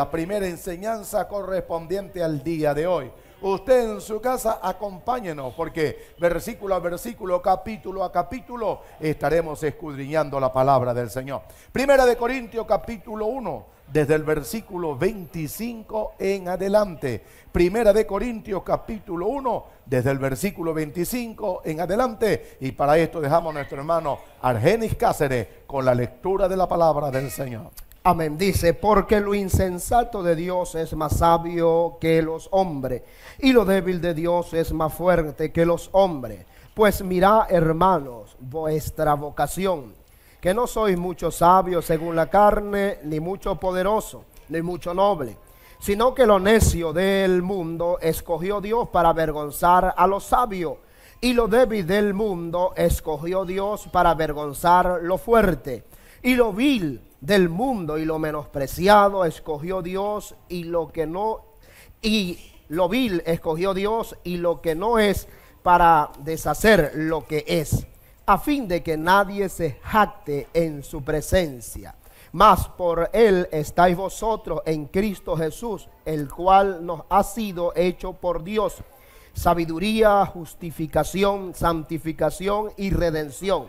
la primera enseñanza correspondiente al día de hoy. Usted en su casa acompáñenos porque versículo a versículo, capítulo a capítulo estaremos escudriñando la palabra del Señor. Primera de Corintios capítulo 1, desde el versículo 25 en adelante. Primera de Corintios capítulo 1, desde el versículo 25 en adelante. Y para esto dejamos a nuestro hermano Argenis Cáceres con la lectura de la palabra del Señor. Amén. Dice, porque lo insensato de Dios es más sabio que los hombres, y lo débil de Dios es más fuerte que los hombres. Pues mirad, hermanos, vuestra vocación, que no sois mucho sabio según la carne, ni mucho poderoso, ni mucho noble, sino que lo necio del mundo escogió Dios para avergonzar a los sabios, y lo débil del mundo escogió Dios para avergonzar lo fuerte, y lo vil del mundo y lo menospreciado escogió Dios y lo que no y lo vil escogió Dios y lo que no es para deshacer lo que es, a fin de que nadie se jacte en su presencia. Mas por él estáis vosotros en Cristo Jesús, el cual nos ha sido hecho por Dios sabiduría, justificación, santificación y redención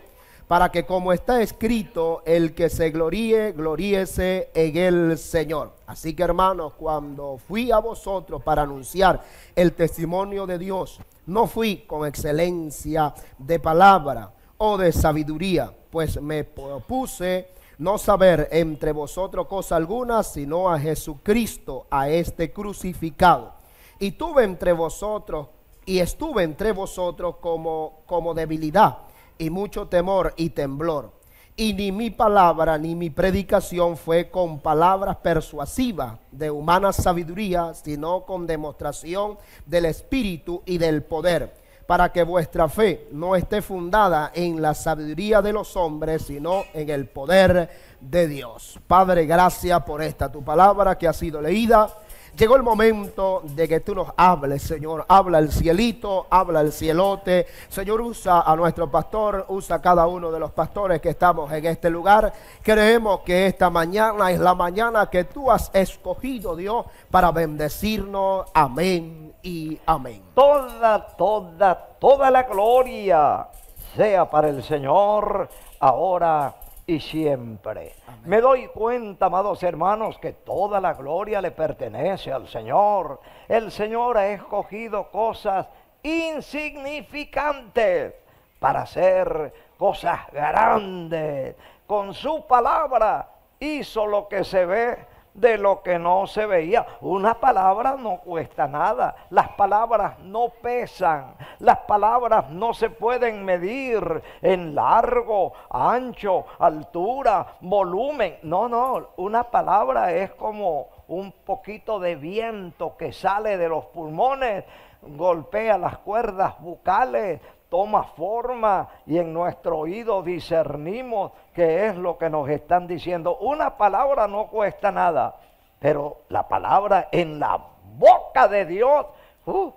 para que como está escrito, el que se gloríe, gloríese en el Señor. Así que hermanos, cuando fui a vosotros para anunciar el testimonio de Dios, no fui con excelencia de palabra o de sabiduría, pues me propuse no saber entre vosotros cosa alguna, sino a Jesucristo, a este crucificado. Y tuve entre vosotros, y estuve entre vosotros como, como debilidad y mucho temor y temblor. Y ni mi palabra ni mi predicación fue con palabras persuasivas de humana sabiduría, sino con demostración del Espíritu y del poder, para que vuestra fe no esté fundada en la sabiduría de los hombres, sino en el poder de Dios. Padre, gracias por esta tu palabra que ha sido leída. Llegó el momento de que tú nos hables, Señor. Habla el cielito, habla el cielote. Señor, usa a nuestro pastor, usa a cada uno de los pastores que estamos en este lugar. Creemos que esta mañana es la mañana que tú has escogido, Dios, para bendecirnos. Amén y amén. Toda, toda, toda la gloria sea para el Señor, ahora y siempre. Me doy cuenta, amados hermanos, que toda la gloria le pertenece al Señor. El Señor ha escogido cosas insignificantes para hacer cosas grandes. Con su palabra hizo lo que se ve de lo que no se veía. Una palabra no cuesta nada, las palabras no pesan, las palabras no se pueden medir en largo, ancho, altura, volumen. No, no, una palabra es como un poquito de viento que sale de los pulmones, golpea las cuerdas bucales, toma forma y en nuestro oído discernimos qué es lo que nos están diciendo. Una palabra no cuesta nada, pero la palabra en la boca de Dios uh,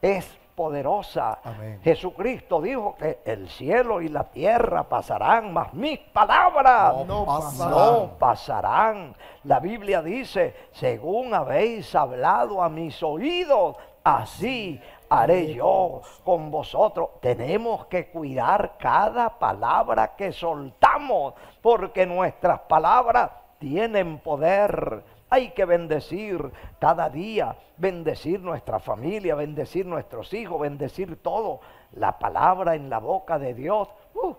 es poderosa. Jesucristo dijo que el cielo y la tierra pasarán, mas mis palabras no, pasarán. no, pasarán. La Biblia dice, según habéis hablado a mis oídos, así haré yo con vosotros. Tenemos que cuidar cada palabra que soltamos, porque nuestras palabras tienen poder. Hay que bendecir cada día, bendecir nuestra familia, bendecir nuestros hijos, bendecir todo. La palabra en la boca de Dios uh,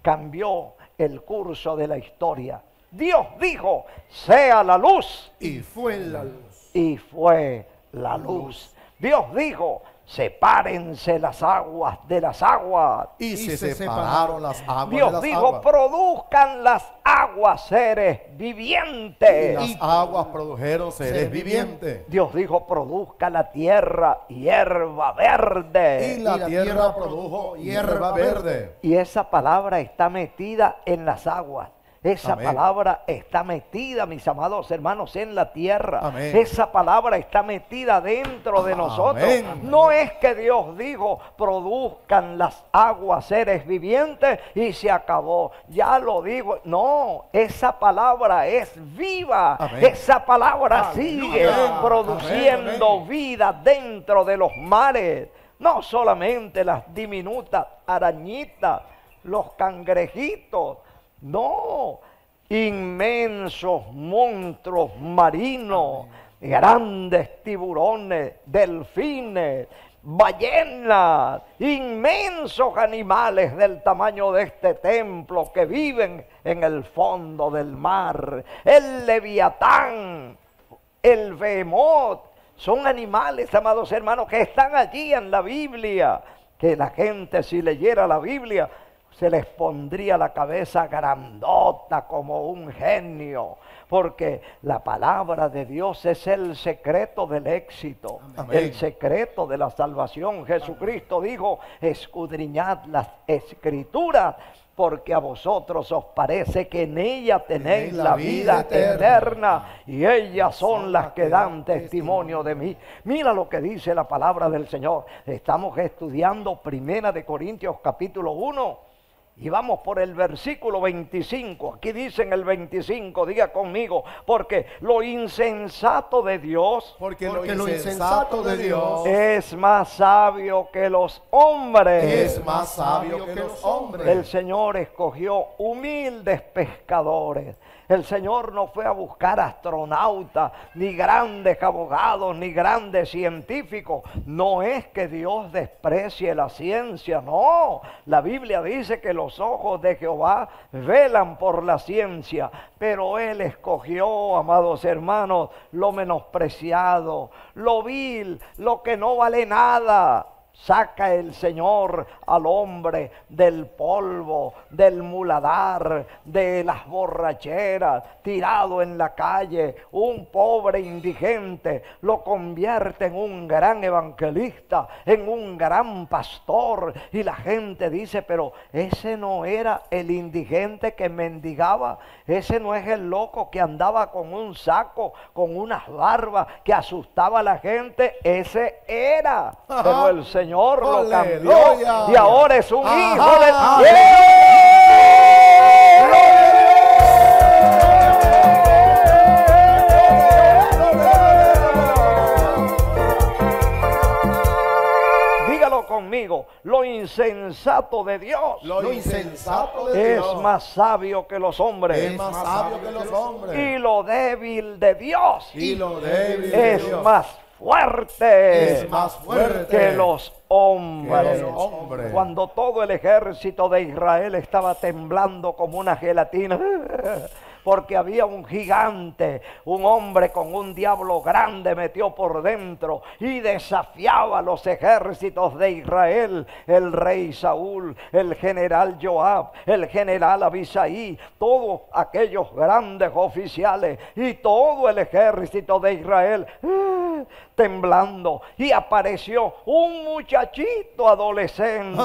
cambió el curso de la historia. Dios dijo, sea la luz. Y fue la luz. Y fue la luz. Dios dijo, sepárense las aguas de las aguas. Y, se, separaron las aguas. de las dijo, produzcan las aguas seres vivientes. Y las aguas produjeron seres, vivientes. Dios dijo, produzca la tierra hierba verde. Y la, tierra, produjo hierba verde. Y esa palabra está metida en las aguas. Esa palabra está metida, mis amados hermanos, en la tierra. Esa palabra está metida dentro de nosotros. No es que Dios dijo, produzcan las aguas seres vivientes y se acabó. Ya lo digo. No, esa palabra es viva. Esa palabra sigue produciendo vida dentro de los mares. No solamente las diminutas arañitas, los cangrejitos no, inmensos monstruos marinos, grandes tiburones, delfines, ballenas, inmensos animales del tamaño de este templo que viven en el fondo del mar, el leviatán, el behemoth, son animales, amados hermanos, que están allí en la Biblia, que la gente si leyera la Biblia se les pondría la cabeza grandota como un genio, porque la palabra de Dios es el secreto del éxito, el secreto de la salvación. Jesucristo dijo, escudriñad las escrituras, porque a vosotros os parece que en ella tenéis la, vida, eterna, y ellas son las que dan testimonio de mí. Mira lo que dice la palabra del Señor. Estamos estudiando Primera de Corintios capítulo 1 y vamos por el versículo 25. Aquí dicen el 25, diga conmigo, porque lo insensato de Dios, porque, lo insensato de Dios es más sabio que los hombres. Es más sabio que los hombres. El Señor escogió humildes pescadores el Señor no fue a buscar astronautas, ni grandes abogados, ni grandes científicos. No es que Dios desprecie la ciencia, no. La Biblia dice que los ojos de Jehová velan por la ciencia, pero Él escogió, amados hermanos, lo menospreciado, lo vil, lo que no vale nada Saca el Señor al hombre del polvo, del muladar, de las borracheras, tirado en la calle, un pobre indigente, lo convierte en un gran evangelista, en un gran pastor. Y la gente dice, pero ese no era el indigente que mendigaba, ese no es el loco que andaba con un saco, con unas barbas, que asustaba a la gente, ese era. el Señor Señor lo cambió y ahora es un hijo de Dígalo conmigo, lo insensato de Dios. Es más sabio que los hombres. Es más sabio que los hombres. Y lo débil de Dios. Y lo débil de Dios. Es más fuerte, más fuerte Que los hombres. Cuando todo el ejército de Israel estaba temblando como una gelatina porque había un gigante, un hombre con un diablo grande metió por dentro y desafiaba a los ejércitos de Israel, el rey Saúl, el general Joab, el general Abisaí, todos aquellos grandes oficiales y todo el ejército de Israel ¡ah! temblando y apareció un muchachito adolescente,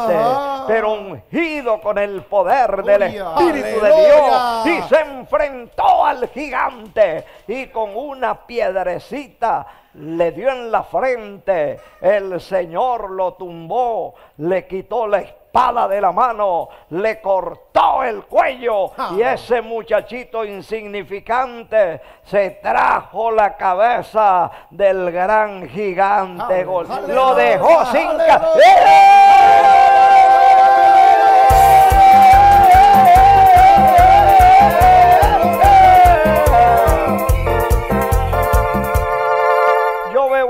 pero ungido con el poder del Espíritu de Dios y se enfrentó al gigante y con una piedrecita le dio en la frente. El Señor lo tumbó, le quitó la espada de la mano, le cortó el cuello ah. y ese muchachito insignificante se trajo la cabeza del gran gigante. Lo dejó sin ¡Eh!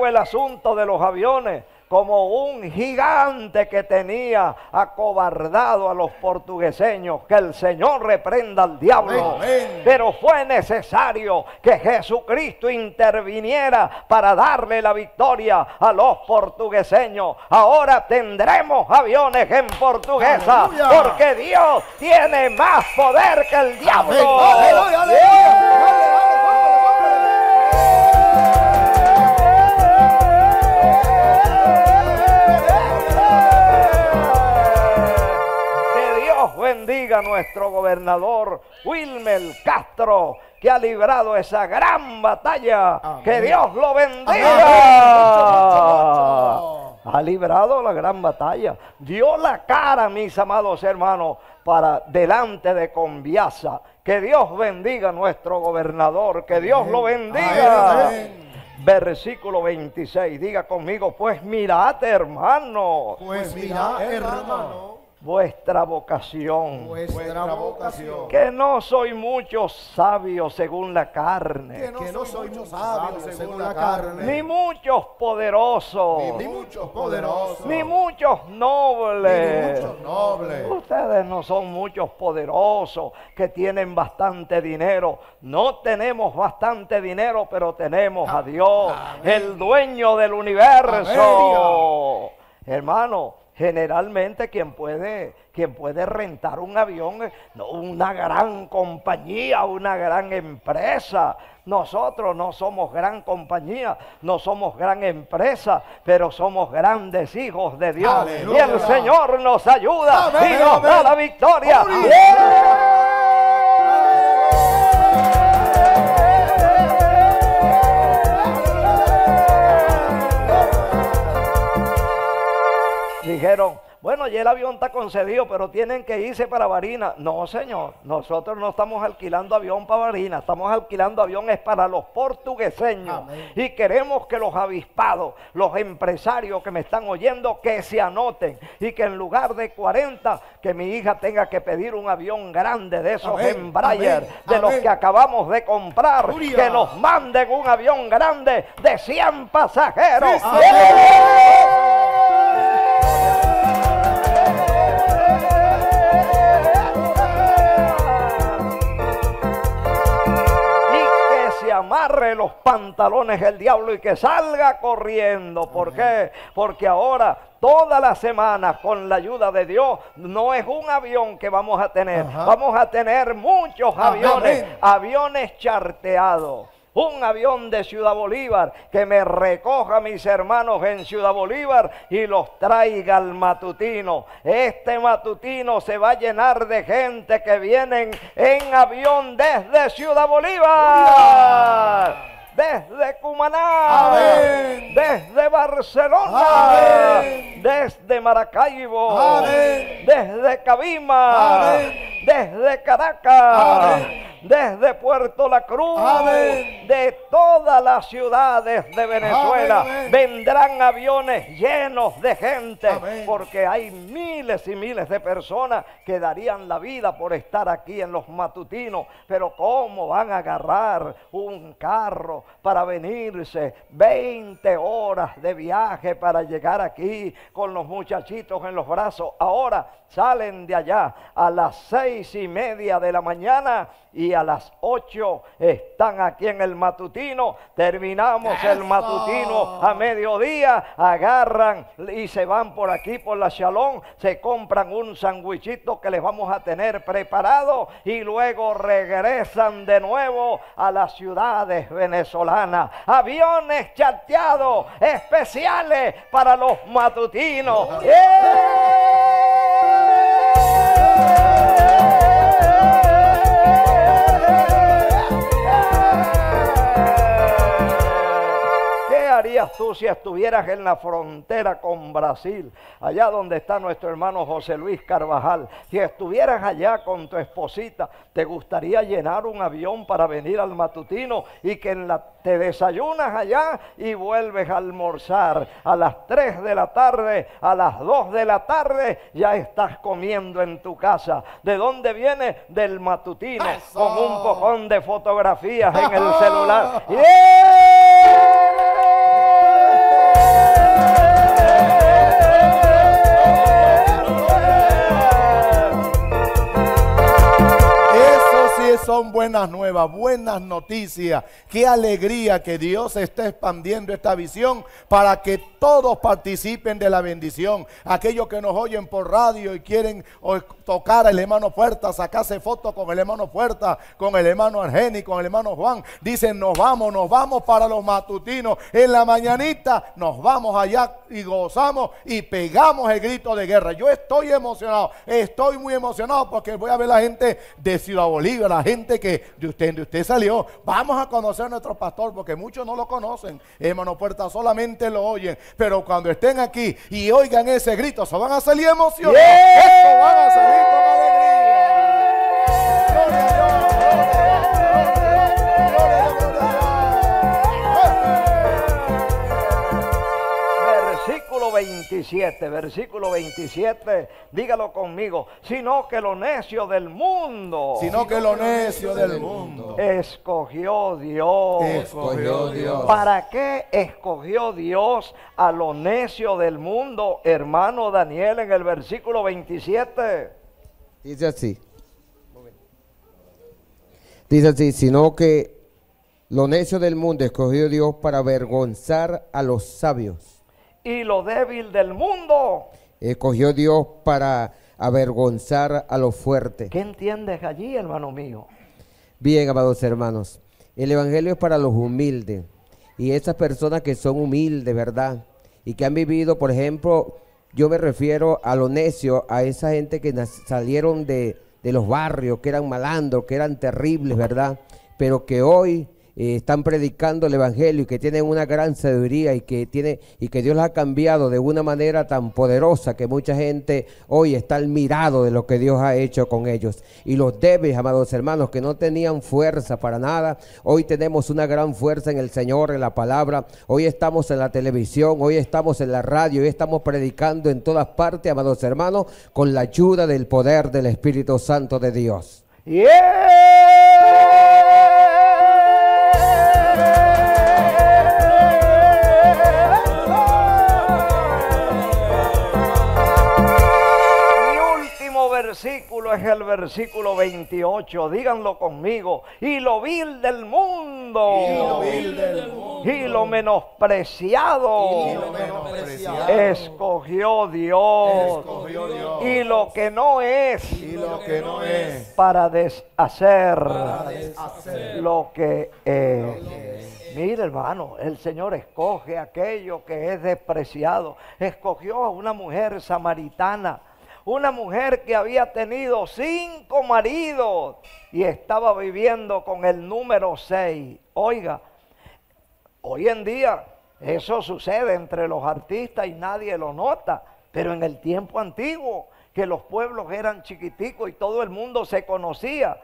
el asunto de los aviones como un gigante que tenía acobardado a los portugueseños. Que el Señor reprenda al diablo. Pero fue necesario que Jesucristo interviniera para darle la victoria a los portugueseños. Ahora tendremos aviones en portuguesa porque Dios tiene más poder que el diablo. Diga nuestro gobernador Wilmer Castro, que ha librado esa gran batalla. Que Dios lo bendiga. Ha librado la gran batalla. Dio la cara, mis amados hermanos, para delante de Conviasa. Que Dios bendiga a nuestro gobernador. Que Dios lo bendiga. versículo 26. Diga conmigo, pues mirate hermano. Pues mirad, hermano vuestra vocación. Que no soy mucho sabio según la carne. Que no, soy mucho sabio según la carne. Ni muchos poderosos. Ni, muchos poderosos. Ni muchos nobles. Ni, Ustedes no son muchos poderosos que tienen bastante dinero. No tenemos bastante dinero, pero tenemos a ah, Dios, el dueño del universo. Hermano, Generalmente quien puede, quien puede rentar un avión, no, una gran compañía, una gran empresa. Nosotros no somos gran compañía, no somos gran empresa, pero somos grandes hijos de Dios. Y el Señor nos ayuda y nos da la victoria. dijeron, bueno, ya el avión está concedido, pero tienen que irse para Barina. No, señor, nosotros no estamos alquilando avión para Barina, estamos alquilando aviones para los portugueseños. Y queremos que los avispados, los empresarios que me están oyendo, que se anoten y que en lugar de 40, que mi hija tenga que pedir un avión grande de esos en Embraer, de los que acabamos de comprar, que nos manden un avión grande de 100 pasajeros. Y que se amarre los pantalones el diablo y que salga corriendo. ¿Por qué? Porque ahora, todas las semanas, con la ayuda de Dios, no es un avión que vamos a tener. Vamos a tener muchos aviones, aviones charteados un avión de Ciudad Bolívar que me recoja a mis hermanos en Ciudad Bolívar y los traiga al matutino. Este matutino se va a llenar de gente que vienen en avión desde Ciudad Bolívar desde Cumaná, desde Barcelona, desde Maracaibo, desde Cabima, desde Caracas de Puerto La Cruz, de todas las ciudades de Venezuela. Vendrán aviones llenos de gente, porque hay miles y miles de personas que darían la vida por estar aquí en los matutinos. Pero ¿cómo van a agarrar un carro para venirse 20 horas de viaje para llegar aquí con los muchachitos en los brazos? Ahora salen de allá a las seis y media de la mañana y a las 8 están aquí en el matutino. Terminamos el matutino a mediodía. Agarran y se van por aquí, por la Shalom. Se compran un sandwichito que les vamos a tener preparado. Y luego regresan de nuevo a las ciudades venezolanas. Aviones chateados especiales para los matutinos. ¡Eh! ¡Eh! tú si estuvieras en la frontera con Brasil, allá donde está nuestro hermano José Luis Carvajal? Si estuvieras allá con tu esposita, ¿te gustaría llenar un avión para venir al matutino y que te desayunas allá y vuelves a almorzar a las 3 de la tarde, a las 2 de la tarde, ya estás comiendo en tu casa? ¿De dónde viene? Del matutino, con un pocón de fotografías en el celular. buenas nuevas, buenas noticias. Qué alegría que Dios está expandiendo esta visión para que todos participen de la bendición. Aquellos que nos oyen por radio y quieren tocar el hermano Puerta, sacarse fotos con el hermano Puerta, con el hermano Argeni, con el hermano Juan, dicen nos vamos, nos vamos para los matutinos. En la mañanita nos vamos allá y gozamos y pegamos el grito de guerra. Yo estoy emocionado, estoy muy emocionado porque voy a ver la gente de Ciudad Bolívar, la gente que de usted, de usted salió. Vamos a conocer a nuestro pastor porque muchos no lo conocen, hermano Puerta, solamente lo oyen. Pero cuando estén aquí y oigan ese grito, se van a salir emocionados. van a salir con alegría. versículo 27, dígalo conmigo, sino que lo necio del mundo, sino que lo necio del mundo, escogió Dios, escogió Dios. ¿Para qué escogió Dios a lo necio del mundo, hermano Daniel, en el versículo 27? Dice así. Dice así, sino que lo necio del mundo escogió Dios para avergonzar a los sabios y lo débil del mundo. Escogió Dios para avergonzar a los fuertes. ¿Qué entiendes allí, hermano mío? Bien, amados hermanos, el Evangelio es para los humildes. Y esas personas que son humildes, ¿verdad? Y que han vivido, por ejemplo, yo me refiero a lo necio, a esa gente que salieron de, de los barrios, que eran malandros, que eran terribles, ¿verdad? Pero que hoy eh, están predicando el Evangelio y que tienen una gran sabiduría y que, tiene, y que Dios ha cambiado de una manera tan poderosa que mucha gente hoy está al mirado de lo que Dios ha hecho con ellos. Y los débiles, amados hermanos, que no tenían fuerza para nada, hoy tenemos una gran fuerza en el Señor, en la palabra. Hoy estamos en la televisión, hoy estamos en la radio, hoy estamos predicando en todas partes, amados hermanos, con la ayuda del poder del Espíritu Santo de Dios. el versículo 28. Díganlo conmigo. Y lo vil del mundo. Y lo, menospreciado. Escogió, Dios. Y lo que no es. Para deshacer. Lo que es. Lo que es. Mire, hermano, el Señor escoge aquello que es despreciado. Escogió a una mujer samaritana una mujer que había tenido cinco maridos y estaba viviendo con el número seis. Oiga, hoy en día eso sucede entre los artistas y nadie lo nota, pero en el tiempo antiguo, que los pueblos eran chiquiticos y todo el mundo se conocía,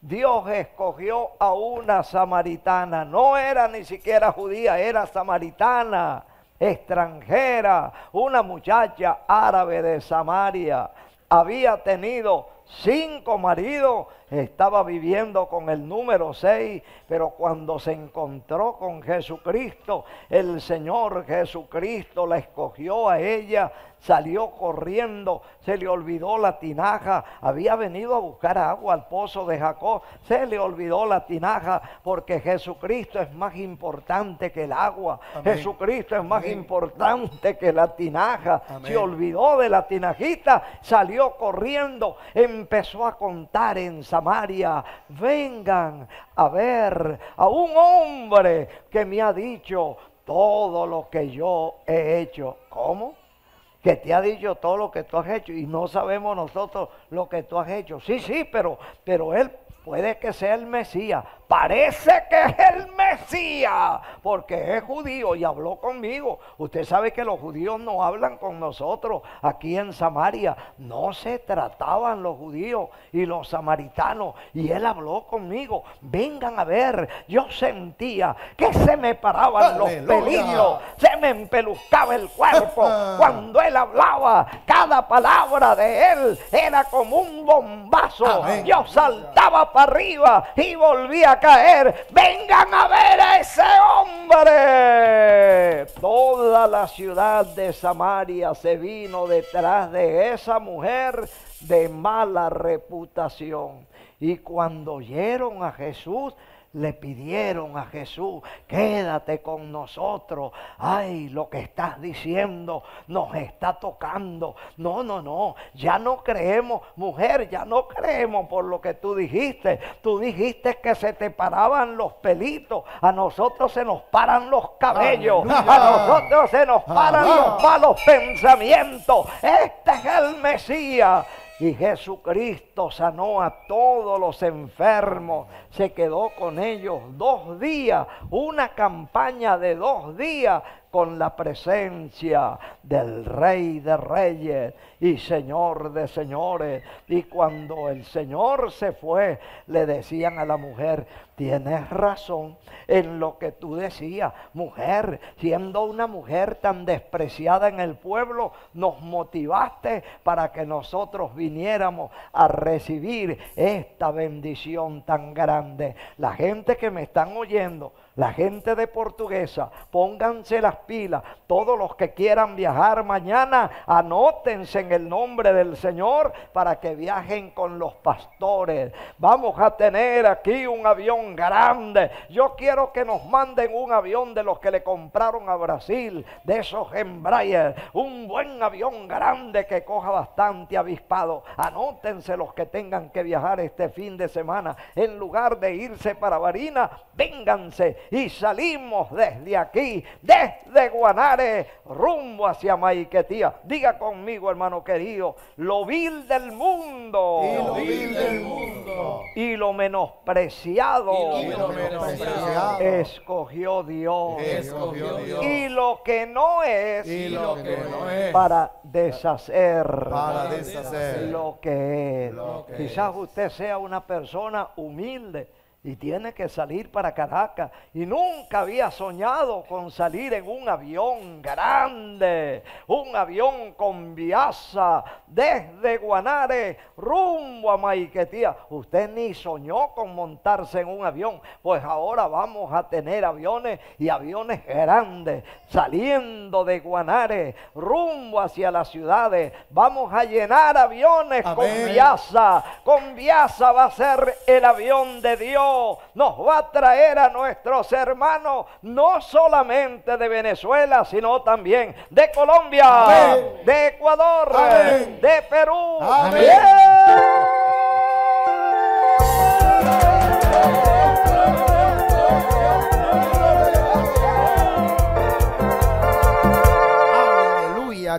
Dios escogió a una samaritana, no era ni siquiera judía, era samaritana extranjera, una muchacha árabe de Samaria, había tenido cinco maridos, estaba viviendo con el número seis, pero cuando se encontró con Jesucristo, el Señor Jesucristo la escogió a ella, salió corriendo, se le olvidó la tinaja, había venido a buscar agua al pozo de Jacob, se le olvidó la tinaja, porque Jesucristo es más importante que el agua, Jesucristo es más importante que la tinaja, se olvidó de la tinajita, salió corriendo, en empezó a contar en Samaria, vengan a ver a un hombre que me ha dicho todo lo que yo he hecho. ¿Cómo? Que te ha dicho todo lo que tú has hecho y no sabemos nosotros lo que tú has hecho. Sí, sí, pero, pero él puede que sea el Mesías, parece que es el Mesías, porque es judío y habló conmigo. Usted sabe que los judíos no hablan con nosotros aquí en Samaria, no se trataban los judíos y los samaritanos, y él habló conmigo, vengan a ver, yo sentía que se me paraban los pelillos, me el cuerpo. Cuando él hablaba, cada palabra de él era como un bombazo. Yo saltaba para arriba y volvía a caer. Vengan a ver a ese hombre. Toda la ciudad de Samaria se vino detrás de esa mujer de mala reputación. Y cuando oyeron a Jesús, le pidieron a Jesús, quédate con nosotros. Ay, lo que estás diciendo nos está tocando. No, no, no, ya no creemos, mujer, ya no creemos por lo que tú dijiste. Tú dijiste que se te paraban los pelitos, a nosotros se nos paran los cabellos, a nosotros se nos paran los malos pensamientos. Este es el Mesías. Y Jesucristo sanó a todos los enfermos. Se quedó con ellos dos días, una campaña de dos días con la presencia del Rey de Reyes y Señor de Señores. Y cuando el Señor se fue, le decían a la mujer, tienes razón en lo que tú decías, mujer, siendo una mujer tan despreciada en el pueblo, nos motivaste para que nosotros viniéramos a recibir esta bendición tan grande. La gente que me están oyendo, la gente de Portuguesa, pónganse las pilas. Todos los que quieran viajar mañana, anótense en el nombre del Señor para que viajen con los pastores. Vamos a tener aquí un avión grande. Yo quiero que nos manden un avión de los que le compraron a Brasil, de esos Embraer. Un buen avión grande que coja bastante avispado. Anótense los que tengan que viajar este fin de semana. En lugar de irse para Barina, vénganse y salimos desde aquí, desde Guanare, rumbo hacia Maiquetía. Diga conmigo, hermano querido, lo vil del mundo. Y lo vil del mundo. Y lo menospreciado. Y lo menospreciado. Escogió Dios. Y lo que no es. Para deshacer. Para deshacer. Lo que es. Quizás usted sea una persona humilde y tiene que salir para Caracas. Y nunca había soñado con salir en un avión grande, un avión con viaza desde Guanare rumbo a Maiquetía. Usted ni soñó con montarse en un avión, pues ahora vamos a tener aviones y aviones grandes saliendo de Guanare rumbo hacia las ciudades. Vamos a llenar aviones con viaza. Con viaza va a ser el avión de Dios nos va a traer a nuestros hermanos, no solamente de Venezuela, sino también de Colombia, de Ecuador, de Perú. Amén.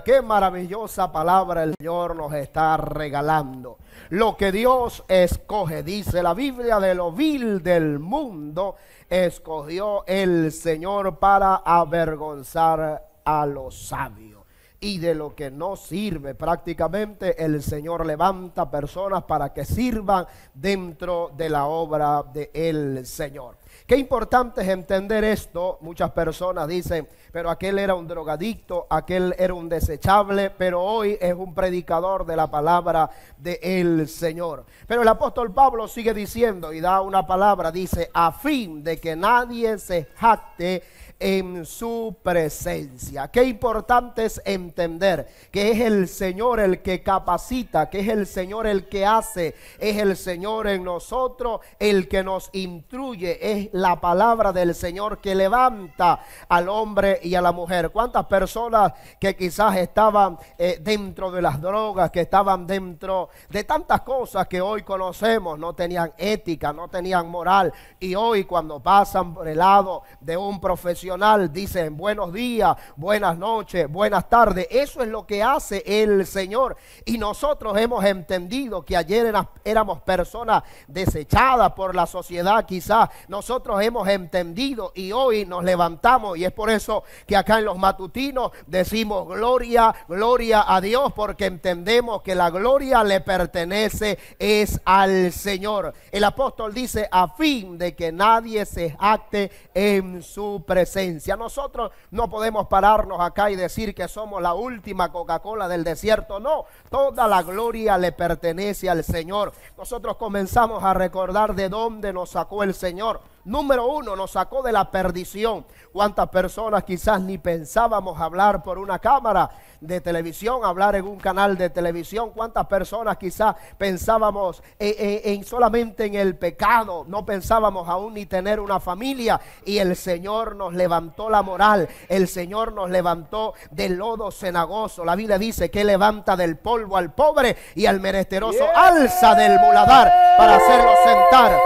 qué maravillosa palabra el Señor nos está regalando. Lo que Dios escoge, dice la Biblia, de lo vil del mundo, escogió el Señor para avergonzar a los sabios. Y de lo que no sirve prácticamente, el Señor levanta personas para que sirvan dentro de la obra del el Señor. Qué importante es entender esto. Muchas personas dicen, pero aquel era un drogadicto, aquel era un desechable, pero hoy es un predicador de la palabra del Señor. Pero el apóstol Pablo sigue diciendo y da una palabra, dice, a fin de que nadie se jacte en su presencia. Qué importante es entender que es el Señor el que capacita, que es el Señor el que hace, es el Señor en nosotros el que nos instruye, es la palabra del Señor que levanta al hombre y a la mujer. ¿Cuántas personas que quizás estaban eh, dentro de las drogas, que estaban dentro de tantas cosas que hoy conocemos, no tenían ética, no tenían moral y hoy cuando pasan por el lado de un profesional, dicen buenos días, buenas noches, buenas tardes. Eso es lo que hace el Señor. Y nosotros hemos entendido que ayer éramos personas desechadas por la sociedad quizás. Nosotros hemos entendido y hoy nos levantamos y es por eso que acá en los matutinos decimos gloria, gloria a Dios porque entendemos que la gloria le pertenece es al Señor. El apóstol dice a fin de que nadie se acte en su presencia. Nosotros no podemos pararnos acá y decir que somos la última Coca-Cola del desierto. No, toda la gloria le pertenece al Señor. Nosotros comenzamos a recordar de dónde nos sacó el Señor número uno, nos sacó de la perdición. ¿Cuántas personas quizás ni pensábamos hablar por una cámara de televisión, hablar en un canal de televisión? ¿Cuántas personas quizás pensábamos eh, eh, en, solamente en el pecado? No pensábamos aún ni tener una familia. Y el Señor nos levantó la moral. El Señor nos levantó del lodo cenagoso. La Biblia dice que levanta del polvo al pobre y al menesteroso alza del muladar para hacerlo sentar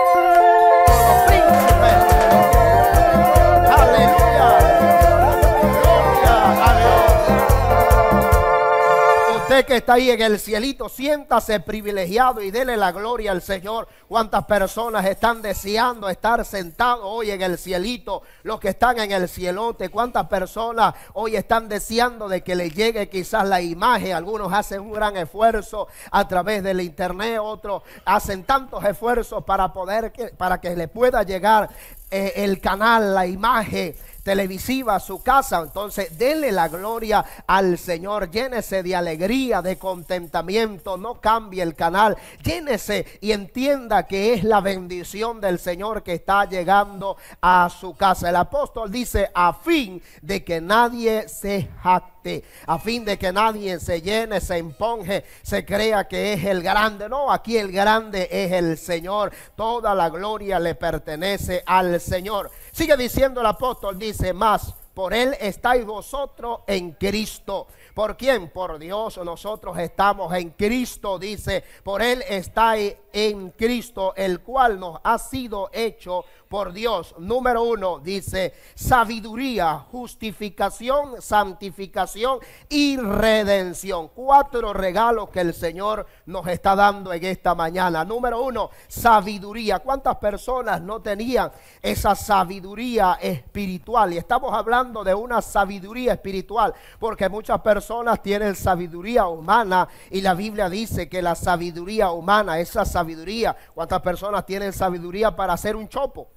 Usted que está ahí en el cielito, siéntase privilegiado y dele la gloria al Señor. Cuántas personas están deseando estar sentados hoy en el cielito, los que están en el cielote. Cuántas personas hoy están deseando de que le llegue quizás la imagen. Algunos hacen un gran esfuerzo a través del internet, otros hacen tantos esfuerzos para poder que, para que le pueda llegar eh, el canal, la imagen televisiva a su casa. Entonces, Dele la gloria al Señor. Llénese de alegría, de contentamiento. No cambie el canal. Llénese y entienda que es la bendición del Señor que está llegando a su casa. El apóstol dice a fin de que nadie se jacte a fin de que nadie se llene, se imponga se crea que es el grande. No, aquí el grande es el Señor. Toda la gloria le pertenece al Señor. Sigue diciendo el apóstol, dice más. Por Él estáis vosotros en Cristo. ¿Por quién? Por Dios. Nosotros estamos en Cristo, dice. Por Él estáis en Cristo, el cual nos ha sido hecho por Dios. Número uno dice sabiduría, justificación, santificación y redención. Cuatro regalos que el Señor nos está dando en esta mañana. Número uno, sabiduría. ¿Cuántas personas no tenían esa sabiduría espiritual? Y estamos hablando de una sabiduría espiritual, porque muchas personas tienen sabiduría humana y la Biblia dice que la sabiduría humana, esa sabiduría sabiduría. ¿Cuántas personas tienen sabiduría para hacer un chopo?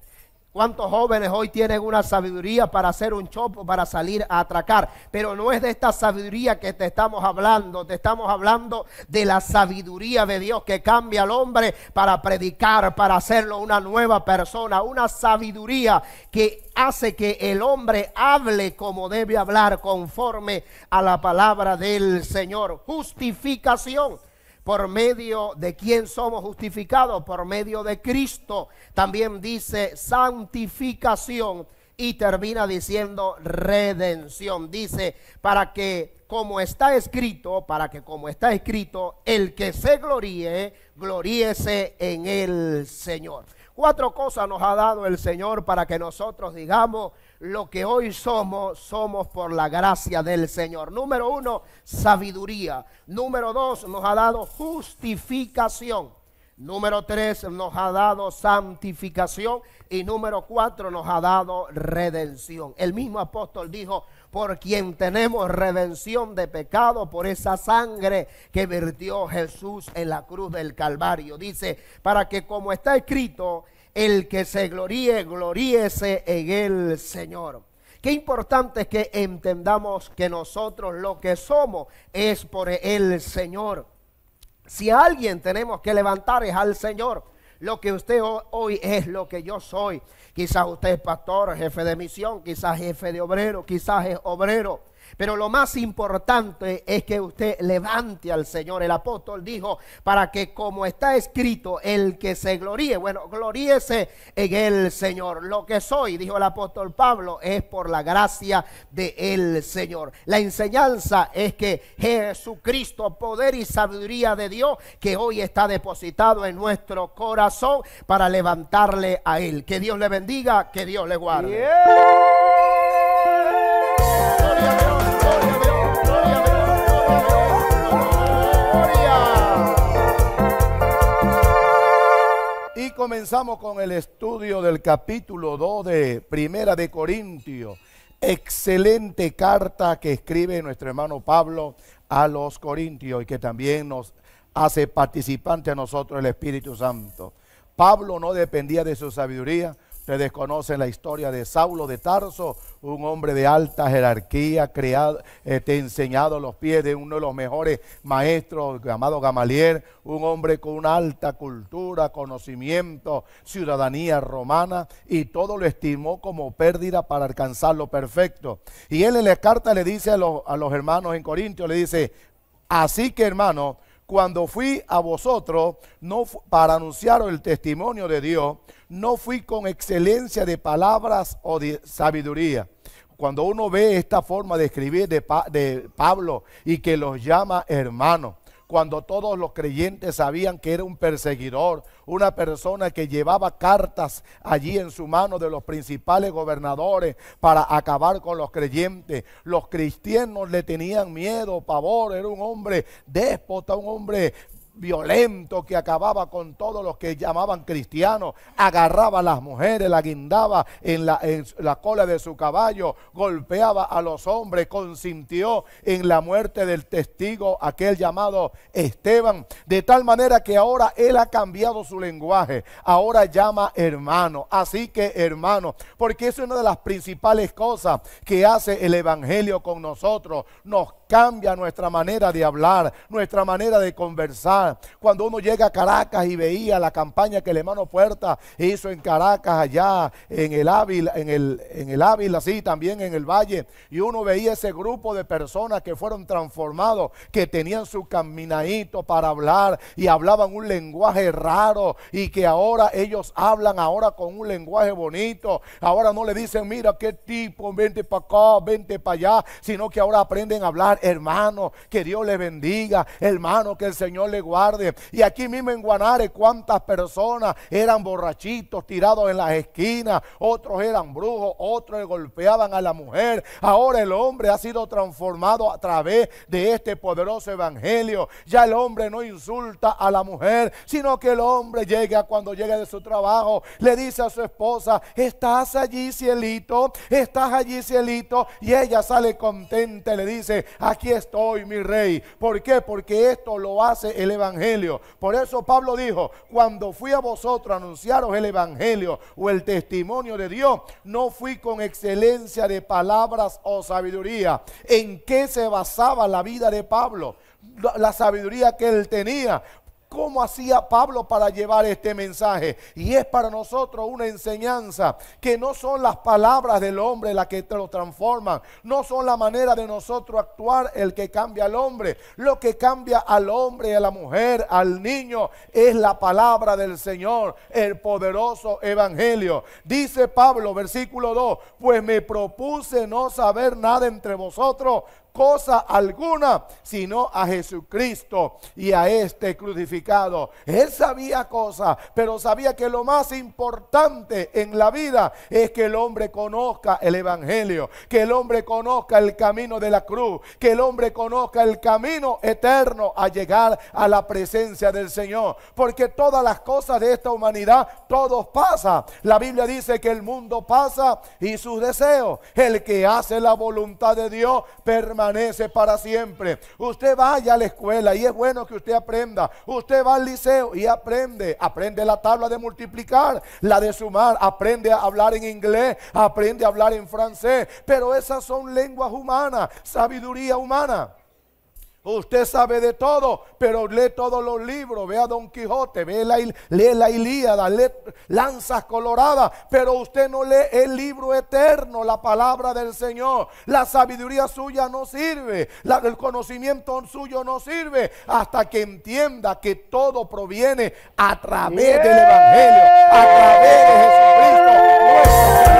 ¿Cuántos jóvenes hoy tienen una sabiduría para hacer un chopo, para salir a atracar? Pero no es de esta sabiduría que te estamos hablando, te estamos hablando de la sabiduría de Dios que cambia al hombre para predicar, para hacerlo una nueva persona, una sabiduría que hace que el hombre hable como debe hablar conforme a la palabra del Señor. Justificación por medio de quien somos justificados, por medio de Cristo. También dice santificación y termina diciendo redención. Dice, para que como está escrito, para que como está escrito, el que se gloríe, gloríese en el Señor. Cuatro cosas nos ha dado el Señor para que nosotros digamos, lo que hoy somos, somos por la gracia del Señor. Número uno, sabiduría. Número dos, nos ha dado justificación. Número tres, nos ha dado santificación. Y número cuatro, nos ha dado redención. El mismo apóstol dijo, por quien tenemos redención de pecado, por esa sangre que vertió Jesús en la cruz del Calvario. Dice, para que como está escrito, el que se gloríe, gloríese en el Señor. Qué importante es que entendamos que nosotros lo que somos es por el Señor. Si a alguien tenemos que levantar es al Señor. Lo que usted hoy es lo que yo soy. Quizás usted es pastor, jefe de misión, quizás jefe de obrero, quizás es obrero pero lo más importante es que usted levante al Señor. El apóstol dijo, para que como está escrito, el que se gloríe, bueno, gloríese en el Señor. Lo que soy, dijo el apóstol Pablo, es por la gracia del Señor. La enseñanza es que Jesucristo, poder y sabiduría de Dios, que hoy está depositado en nuestro corazón para levantarle a Él. Que Dios le bendiga, que Dios le guarde. comenzamos con el estudio del capítulo 2 de Primera de Corintios. Excelente carta que escribe nuestro hermano Pablo a los Corintios y que también nos hace participante a nosotros el Espíritu Santo. Pablo no dependía de su sabiduría, Ustedes conocen la historia de Saulo de Tarso, un hombre de alta jerarquía, eh, enseñado a los pies de uno de los mejores maestros, llamado Gamaliel, un hombre con una alta cultura, conocimiento, ciudadanía romana, y todo lo estimó como pérdida para alcanzar lo perfecto. Y él en la carta le dice a los, hermanos en Corintio, le dice, así que hermano, cuando fui a vosotros no para anunciaros el testimonio de Dios, no fui con excelencia de palabras o de sabiduría. Cuando uno ve esta forma de escribir de, de Pablo y que los llama hermanos, cuando todos los creyentes sabían que era un perseguidor, una persona que llevaba cartas allí en su mano de los principales gobernadores para acabar con los creyentes. Los cristianos le tenían miedo, pavor, era un hombre déspota, un hombre violento que acababa con todos los que llamaban cristianos, agarraba a las mujeres, la guindaba en la, en la cola de su caballo, golpeaba a los hombres, consintió en la muerte del testigo, aquel llamado Esteban, de tal manera que ahora él ha cambiado su lenguaje, ahora llama hermano, así que hermano, porque es una de las principales cosas que hace el Evangelio con nosotros, nos cambia nuestra manera de hablar, nuestra manera de conversar. Cuando uno llega a Caracas y veía la campaña que el hermano Puerta hizo en Caracas, allá en el Ávila, en el, en el Ávila, también en el Valle, y uno veía ese grupo de personas que fueron transformados, que tenían su caminadito para hablar y hablaban un lenguaje raro y que ahora ellos hablan ahora con un lenguaje bonito, ahora no le dicen, mira qué tipo, vente para acá, vente para allá, sino que ahora aprenden a hablar hermano, que Dios le bendiga, hermano, que el Señor le guarde. Y aquí mismo en Guanare, cuántas personas eran borrachitos, tirados en las esquinas, otros eran brujos, otros golpeaban a la mujer. Ahora el hombre ha sido transformado a través de este poderoso evangelio. Ya el hombre no insulta a la mujer, sino que el hombre llega cuando llega de su trabajo, le dice a su esposa, estás allí cielito, estás allí cielito, y ella sale contenta, le dice, aquí estoy, mi rey. ¿Por qué? Porque esto lo hace el Evangelio. Por eso Pablo dijo, cuando fui a vosotros a anunciaros el Evangelio o el testimonio de Dios, no fui con excelencia de palabras o sabiduría. ¿En qué se basaba la vida de Pablo? La sabiduría que él tenía cómo hacía Pablo para llevar este mensaje. Y es para nosotros una enseñanza que no son las palabras del hombre las que lo transforman, no son la manera de nosotros actuar el que cambia al hombre. Lo que cambia al hombre, a la mujer, al niño, es la palabra del Señor, el poderoso evangelio. Dice Pablo, versículo 2, pues me propuse no saber nada entre vosotros cosa alguna, sino a Jesucristo y a este crucificado. Él sabía cosas, pero sabía que lo más importante en la vida es que el hombre conozca el Evangelio, que el hombre conozca el camino de la cruz, que el hombre conozca el camino eterno a llegar a la presencia del Señor. Porque todas las cosas de esta humanidad, todos pasan. La Biblia dice que el mundo pasa y sus deseos. El que hace la voluntad de Dios permanece permanece para siempre. Usted vaya a la escuela y es bueno que usted aprenda. Usted va al liceo y aprende. Aprende la tabla de multiplicar, la de sumar. Aprende a hablar en inglés, aprende a hablar en francés. Pero esas son lenguas humanas, sabiduría humana. Usted sabe de todo, pero lee todos los libros, ve a Don Quijote, la, lee la Ilíada, lee Lanzas Coloradas, pero usted no lee el libro eterno, la palabra del Señor. La sabiduría suya no sirve, el conocimiento suyo no sirve hasta que entienda que todo proviene a través del Evangelio, a través de Jesucristo.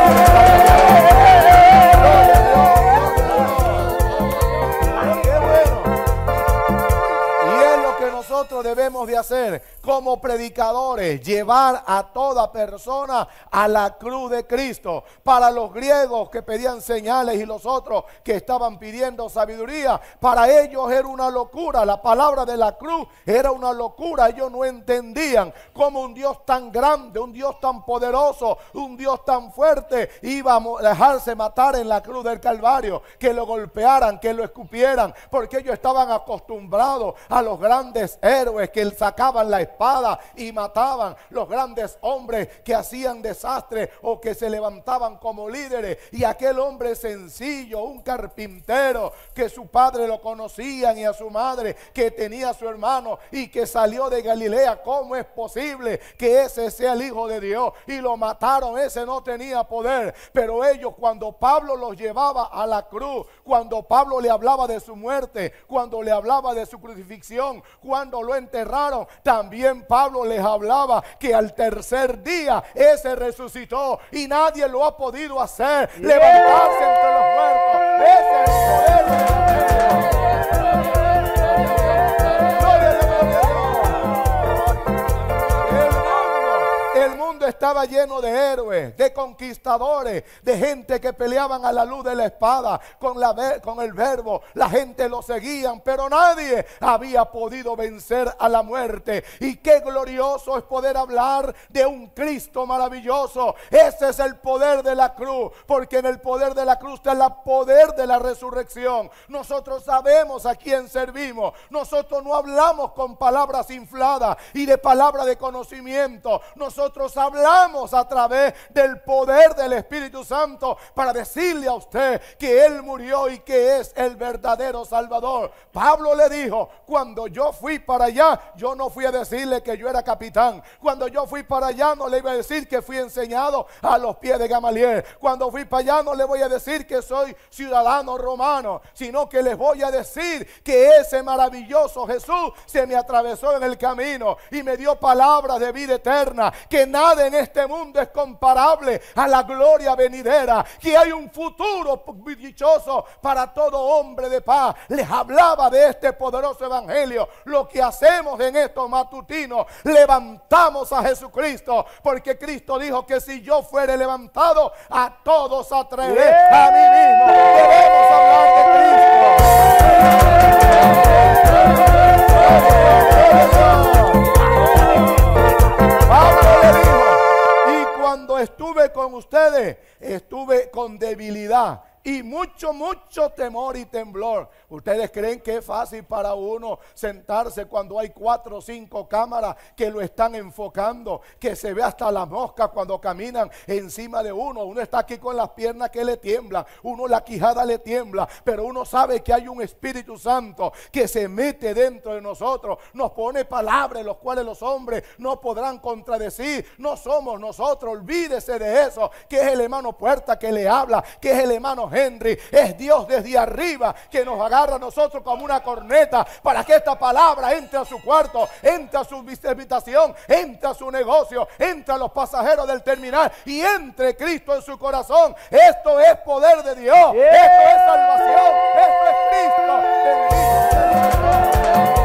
hacer como predicadores, llevar a toda persona a la cruz de Cristo. Para los griegos que pedían señales y los otros que estaban pidiendo sabiduría, para ellos era una locura. La palabra de la cruz era una locura. Ellos no entendían cómo un Dios tan grande, un Dios tan poderoso, un Dios tan fuerte iba a dejarse matar en la cruz del Calvario, que lo golpearan, que lo escupieran, porque ellos estaban acostumbrados a los grandes héroes que el sacrificio sacaban la espada y mataban los grandes hombres que hacían desastres o que se levantaban como líderes. Y aquel hombre sencillo, un carpintero, que su padre lo conocían y a su madre, que tenía a su hermano y que salió de Galilea, ¿cómo es posible que ese sea el Hijo de Dios? Y lo mataron, ese no tenía poder. Pero ellos cuando Pablo los llevaba a la cruz, cuando Pablo le hablaba de su muerte, cuando le hablaba de su crucifixión, cuando lo enterraron, también Pablo les hablaba que al tercer día ese resucitó y nadie lo ha podido hacer. Levantarse entre los muertos. Ese el poder estaba lleno de héroes, de conquistadores, de gente que peleaban a la luz de la espada, con, la, con el verbo. La gente lo seguían, pero nadie había podido vencer a la muerte. Y qué glorioso es poder hablar de un Cristo maravilloso. Ese es el poder de la cruz, porque en el poder de la cruz está el poder de la resurrección. Nosotros sabemos a quién servimos. Nosotros no hablamos con palabras infladas y de palabras de conocimiento. Nosotros hablamos hablamos a través del poder del Espíritu Santo para decirle a usted que Él murió y que es el verdadero Salvador. Pablo le dijo, cuando yo fui para allá, yo no fui a decirle que yo era capitán. Cuando yo fui para allá, no le iba a decir que fui enseñado a los pies de Gamaliel. Cuando fui para allá, no le voy a decir que soy ciudadano romano, sino que les voy a decir que ese maravilloso Jesús se me atravesó en el camino y me dio palabras de vida eterna, que nadie en este mundo es comparable a la gloria venidera, que hay un futuro dichoso para todo hombre de paz. Les hablaba de este poderoso evangelio. Lo que hacemos en estos matutinos, levantamos a Jesucristo, porque Cristo dijo que si yo fuere levantado, a todos atraeré a mí mismo. Debemos hablar de Cristo. estuve con ustedes, estuve con debilidad, y mucho, mucho temor y temblor. ¿Ustedes creen que es fácil para uno sentarse cuando hay cuatro o cinco cámaras que lo están enfocando, que se ve hasta la mosca cuando caminan encima de uno? Uno está aquí con las piernas que le tiemblan, uno la quijada le tiembla, pero uno sabe que hay un Espíritu Santo que se mete dentro de nosotros, nos pone palabras los cuales los hombres no podrán contradecir, no somos nosotros, olvídese de eso, que es el hermano Puerta que le habla, que es el hermano Henry, es Dios desde arriba que nos agarra a nosotros como una corneta para que esta palabra entre a su cuarto, entre a su habitación, entre a su negocio, entre a los pasajeros del terminal y entre Cristo en su corazón. Esto es poder de Dios, esto es salvación, esto es Cristo.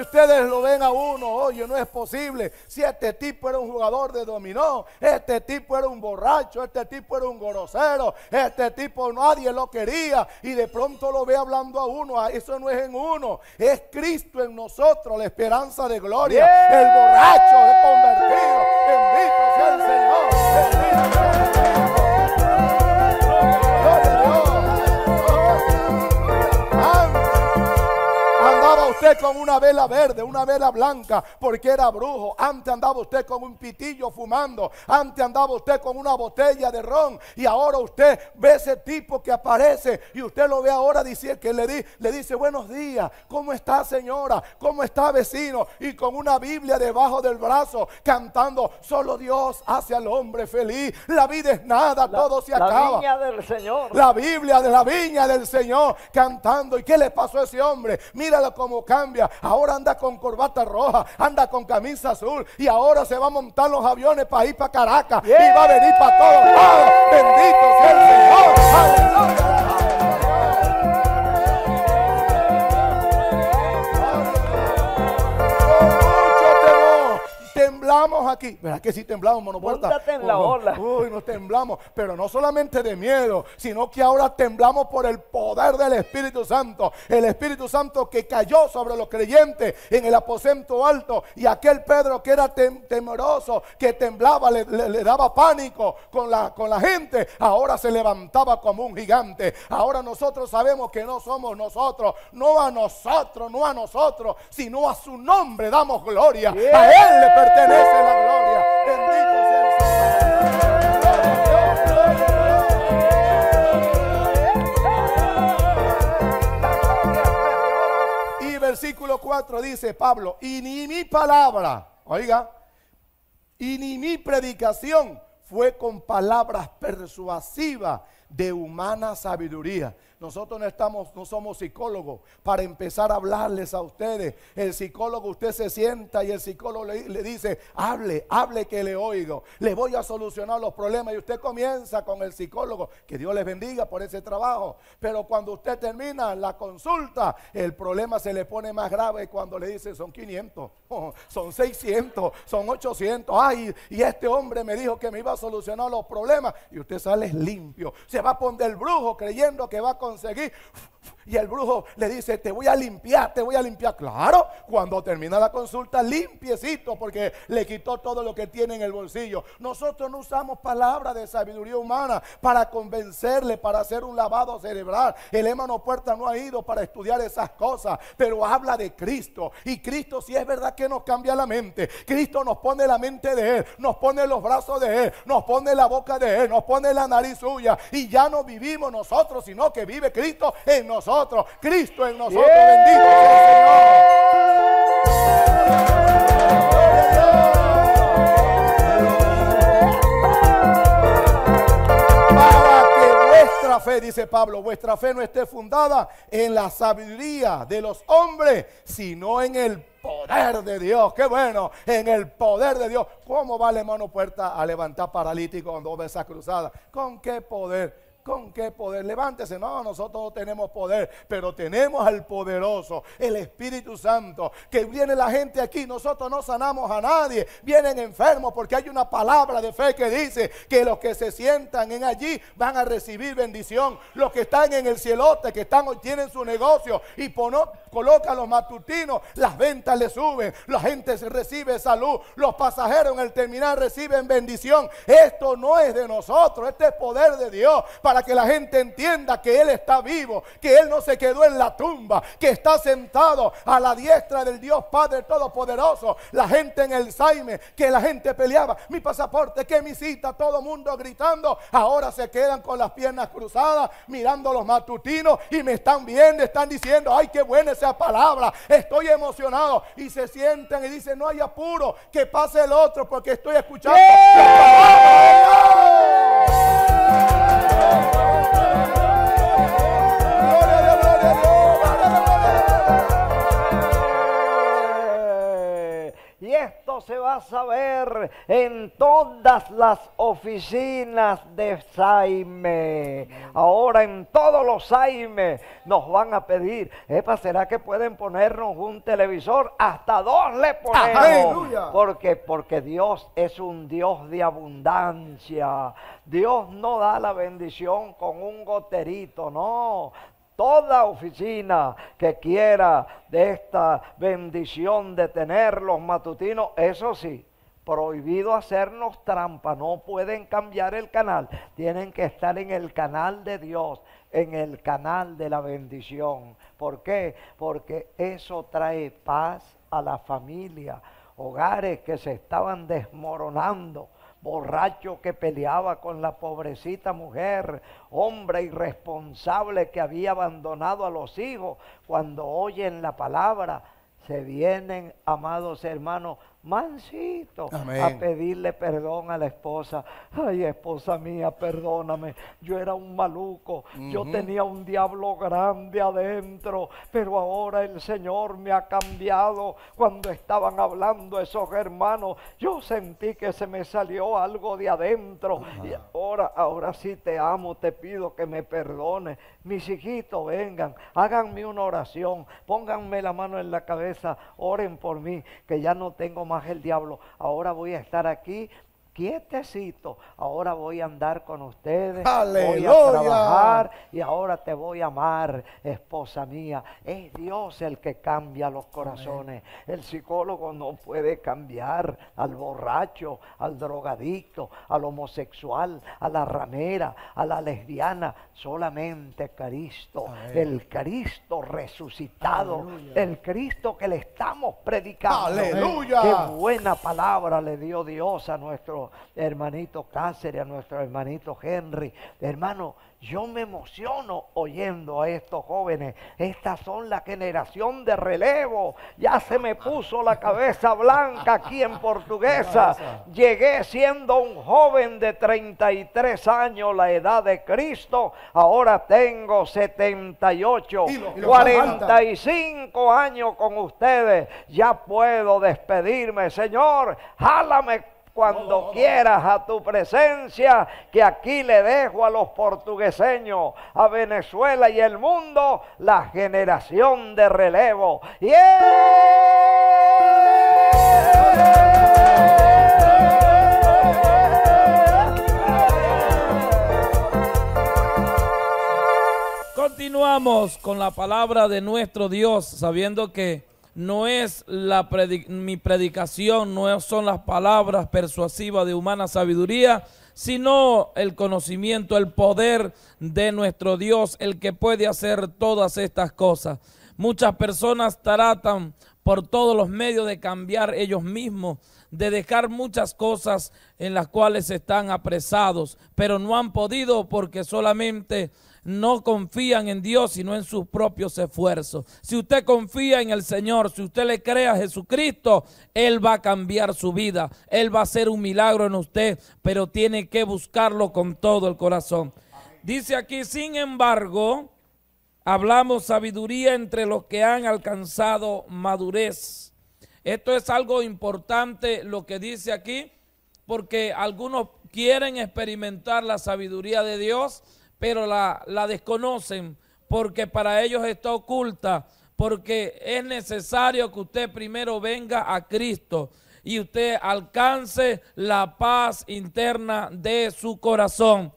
ustedes lo ven a uno, oye, no es posible. Si este tipo era un jugador de dominó, este tipo era un borracho, este tipo era un grosero, este tipo nadie lo quería y de pronto lo ve hablando a uno, ah, eso no es en uno, es Cristo en nosotros, la esperanza de gloria. El borracho es convertido, bendito sea el Señor. usted con una vela verde, una vela blanca, porque era brujo. Antes andaba usted con un pitillo fumando. Antes andaba usted con una botella de ron. Y ahora usted ve ese tipo que aparece y usted lo ve ahora decir que le, dice buenos días. ¿Cómo está señora? ¿Cómo está vecino? Y con una Biblia debajo del brazo cantando, solo Dios hace al hombre feliz. La vida es nada, todo se acaba. La viña del Señor. La Biblia de la viña del Señor cantando. ¿Y qué le pasó a ese hombre? Míralo como cambia. Ahora anda con corbata roja, anda con camisa azul y ahora se va a montar los aviones para ir para Caracas y va a venir para todos lados. Bendito sea el Señor. ¡Aleluya! temblamos aquí. ¿Verdad que sí temblamos, monopuerta? la Uy, nos temblamos. Pero no solamente de miedo, sino que ahora temblamos por el poder del Espíritu Santo. El Espíritu Santo que cayó sobre los creyentes en el aposento alto. Y aquel Pedro que era temoroso, temeroso, que temblaba, le, daba pánico con la, con la gente, ahora se levantaba como un gigante. Ahora nosotros sabemos que no somos nosotros, no a nosotros, no a nosotros, sino a su nombre damos gloria. A Él le pertenece el Y versículo 4 dice Pablo, y ni mi palabra, oiga, y ni mi predicación fue con palabras persuasivas de humana sabiduría, nosotros no estamos, no somos psicólogos para empezar a hablarles a ustedes. El psicólogo, usted se sienta y el psicólogo le, dice, hable, hable que le oigo. Le voy a solucionar los problemas. Y usted comienza con el psicólogo. Que Dios les bendiga por ese trabajo. Pero cuando usted termina la consulta, el problema se le pone más grave cuando le dice, son 500, son 600, son 800. Ay, y este hombre me dijo que me iba a solucionar los problemas. Y usted sale limpio. Se va a poner el brujo creyendo que va a consegue ir y el brujo le dice, te voy a limpiar, te voy a limpiar. Claro, cuando termina la consulta, limpiecito, porque le quitó todo lo que tiene en el bolsillo. Nosotros no usamos palabras de sabiduría humana para convencerle, para hacer un lavado cerebral. El hermano Puerta no ha ido para estudiar esas cosas, pero habla de Cristo. Y Cristo si es verdad que nos cambia la mente. Cristo nos pone la mente de Él, nos pone los brazos de Él, nos pone la boca de Él, nos pone la nariz suya. Y ya no vivimos nosotros, sino que vive Cristo en nosotros. Cristo en nosotros. Bendito sea el Señor. fe, dice Pablo, vuestra fe no esté fundada en la sabiduría de los hombres, sino en el poder de Dios. Qué bueno, en el poder de Dios. ¿Cómo vale mano puerta a levantar paralítico Con dos veces cruzada? ¿Con qué poder? ¿Con qué poder? Levántese. No, nosotros tenemos poder, pero tenemos al poderoso, el Espíritu Santo, que viene la gente aquí. Nosotros no sanamos a nadie. Vienen enfermos porque hay una palabra de fe que dice que los que se sientan en allí van a recibir bendición. Los que están en el cielote, que están tienen su negocio y colocan los matutinos, las ventas le suben, la gente recibe salud, los pasajeros en el terminal reciben bendición. Esto no es de nosotros, este es poder de Dios para que la gente entienda que Él está vivo, que Él no se quedó en la tumba, que está sentado a la diestra del Dios Padre Todopoderoso. La gente en el Saime, que la gente peleaba, mi pasaporte, que mi cita, todo mundo gritando, ahora se quedan con las piernas cruzadas, mirando los matutinos y me están viendo, están diciendo, ay, qué buena esa palabra, estoy emocionado y se sientan y dicen, no hay apuro, que pase el otro porque estoy escuchando. Esto se va a saber en todas las oficinas de Saime. Ahora en todos los Saime nos van a pedir, Epa, ¿será que pueden ponernos un televisor? Hasta dos le ponemos. ¡Aleluya! Porque, porque Dios es un Dios de abundancia. Dios no da la bendición con un goterito, no toda oficina que quiera de esta bendición de tener los matutinos, eso sí, prohibido hacernos trampa, no pueden cambiar el canal, tienen que estar en el canal de Dios, en el canal de la bendición. ¿Por qué? Porque eso trae paz a la familia, hogares que se estaban desmoronando borracho que peleaba con la pobrecita mujer, hombre irresponsable que había abandonado a los hijos, cuando oyen la palabra, se vienen, amados hermanos, mansito a pedirle perdón a la esposa. Ay, esposa mía, perdóname. Yo era un maluco, yo tenía un diablo grande adentro, pero ahora el Señor me ha cambiado. Cuando estaban hablando esos hermanos, yo sentí que se me salió algo de adentro. Y ahora, ahora sí te amo, te pido que me perdone Mis hijitos, vengan, háganme una oración, pónganme la mano en la cabeza, oren por mí, que ya no tengo más el diablo, ahora voy a estar aquí quietecito, ahora voy a andar con ustedes, voy a trabajar y ahora te voy a amar, esposa mía. Es Dios el que cambia los corazones. El psicólogo no puede cambiar al borracho, al drogadicto, al homosexual, a la ramera, a la lesbiana, solamente Cristo, el Cristo resucitado, el Cristo que le estamos predicando. Aleluya. Qué buena palabra le dio Dios a nuestro hermanito Cáceres, a nuestro hermanito Henry. Hermano, yo me emociono oyendo a estos jóvenes. Estas son la generación de relevo. Ya se me puso la cabeza blanca aquí en portuguesa. Llegué siendo un joven de 33 años, la edad de Cristo. Ahora tengo 78, 45 años con ustedes. Ya puedo despedirme. Señor, jálame cuando quieras a tu presencia, que aquí le dejo a los portugueseños, a Venezuela y el mundo, la generación de relevo. Y Continuamos con la palabra de nuestro Dios, sabiendo que no es mi predicación, no son las palabras persuasivas de humana sabiduría, sino el conocimiento, el poder de nuestro Dios, el que puede hacer todas estas cosas. Muchas personas tratan por todos los medios de cambiar ellos mismos, de dejar muchas cosas en las cuales están apresados, pero no han podido porque solamente no confían en Dios, sino en sus propios esfuerzos. Si usted confía en el Señor, si usted le cree a Jesucristo, Él va a cambiar su vida, Él va a hacer un milagro en usted, pero tiene que buscarlo con todo el corazón. Dice aquí, sin embargo, hablamos sabiduría entre los que han alcanzado madurez. Esto es algo importante lo que dice aquí, porque algunos quieren experimentar la sabiduría de Dios, pero la, la desconocen porque para ellos está oculta, porque es necesario que usted primero venga a Cristo y usted alcance la paz interna de su corazón.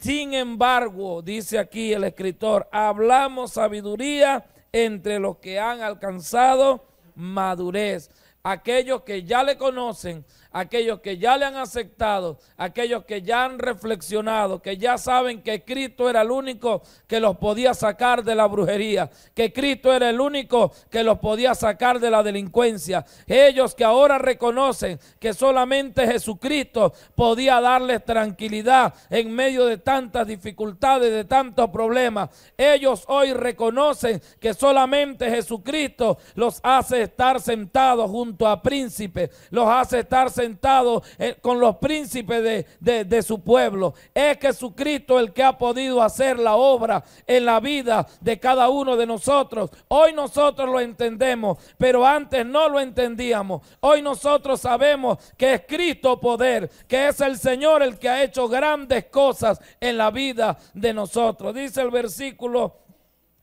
Sin embargo, dice aquí el escritor, hablamos sabiduría entre los que han alcanzado madurez. Aquellos que ya le conocen, aquellos que ya le han aceptado, aquellos que ya han reflexionado, que ya saben que Cristo era el único que los podía sacar de la brujería, que Cristo era el único que los podía sacar de la delincuencia. Ellos que ahora reconocen que solamente Jesucristo podía darles tranquilidad en medio de tantas dificultades, de tantos problemas. Ellos hoy reconocen que solamente Jesucristo los hace estar sentados junto a príncipes, los hace estar sentado eh, con los príncipes de, su pueblo. Es Jesucristo el que ha podido hacer la obra en la vida de cada uno de nosotros. Hoy nosotros lo entendemos, pero antes no lo entendíamos. Hoy nosotros sabemos que es Cristo poder, que es el Señor el que ha hecho grandes cosas en la vida de nosotros. Dice el versículo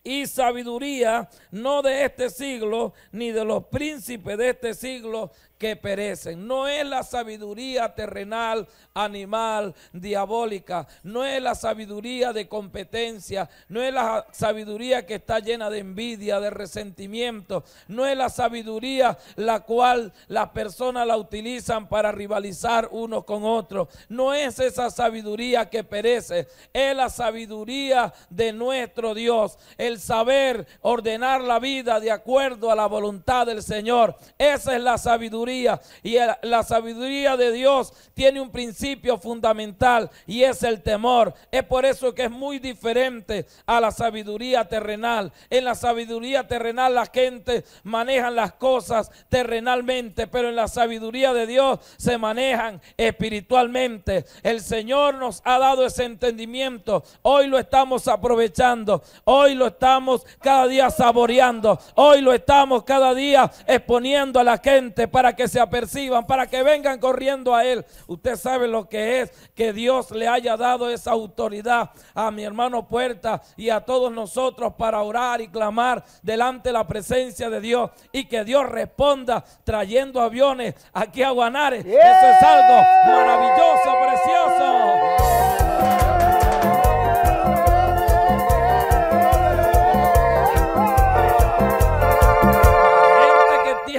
y sabiduría, no de este siglo, ni de los príncipes de este siglo, que perecen. No es la sabiduría terrenal, animal, diabólica. No es la sabiduría de competencia. No es la sabiduría que está llena de envidia, de resentimiento. No es la sabiduría la cual las personas la utilizan para rivalizar unos con otros. No es esa sabiduría que perece. Es la sabiduría de nuestro Dios. El saber ordenar la vida de acuerdo a la voluntad del Señor. Esa es la sabiduría y la sabiduría de Dios tiene un principio fundamental y es el temor. Es por eso que es muy diferente a la sabiduría terrenal. En la sabiduría terrenal la gente maneja las cosas terrenalmente, pero en la sabiduría de Dios se manejan espiritualmente. El Señor nos ha dado ese entendimiento. Hoy lo estamos aprovechando. Hoy lo estamos cada día saboreando. Hoy lo estamos cada día exponiendo a la gente para que que se aperciban, para que vengan corriendo a Él. Usted sabe lo que es que Dios le haya dado esa autoridad a mi hermano Puerta y a todos nosotros para orar y clamar delante de la presencia de Dios y que Dios responda trayendo aviones aquí a Guanares. Eso es algo maravilloso, precioso.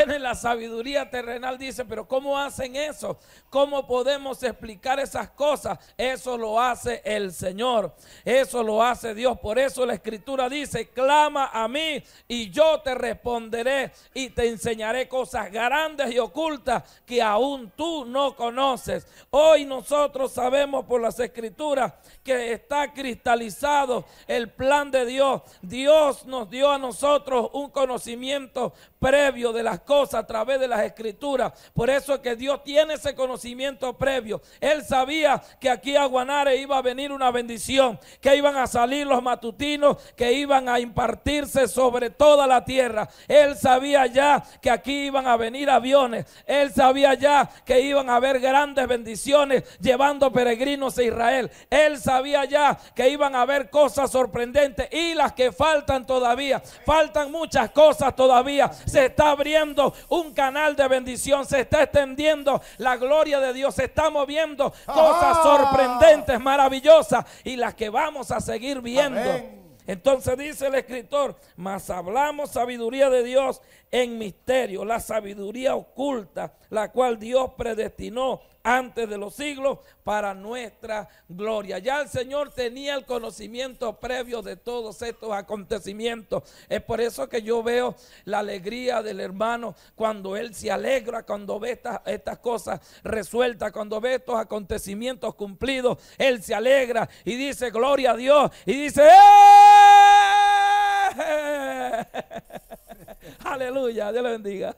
En la sabiduría terrenal Dice pero ¿cómo hacen eso? ¿Cómo podemos explicar esas cosas? Eso lo hace el Señor, eso lo hace Dios. Por eso la escritura dice, clama a mí y yo te responderé y te enseñaré cosas grandes y ocultas que aún tú no conoces. Hoy nosotros sabemos por las escrituras que está cristalizado el plan de Dios. Dios nos dio a nosotros un conocimiento previo de las cosas a través de las escrituras. Por eso es que Dios tiene ese conocimiento previo. Él sabía que aquí a Guanare iba a venir una bendición, que iban a salir los matutinos, que iban a impartirse sobre toda la tierra. Él sabía ya que aquí iban a venir aviones. Él sabía ya que iban a haber grandes bendiciones llevando peregrinos a Israel. Él sabía ya que iban a haber cosas sorprendentes y las que faltan todavía. Faltan muchas cosas todavía. Se está abriendo un canal de bendición, se está extendiendo la gloria de Dios, se está moviendo cosas sorprendentes, maravillosas y las que vamos a seguir viendo. Entonces dice el escritor, mas hablamos sabiduría de Dios en misterio, la sabiduría oculta, la cual Dios predestinó antes de los siglos para nuestra gloria. Ya el Señor tenía el conocimiento previo de todos estos acontecimientos. Es por eso que yo veo la alegría del hermano cuando él se alegra, cuando ve estas, estas cosas resueltas, cuando ve estos acontecimientos cumplidos, él se alegra y dice gloria a Dios y dice... ¡Eh!". Aleluya, Dios le bendiga.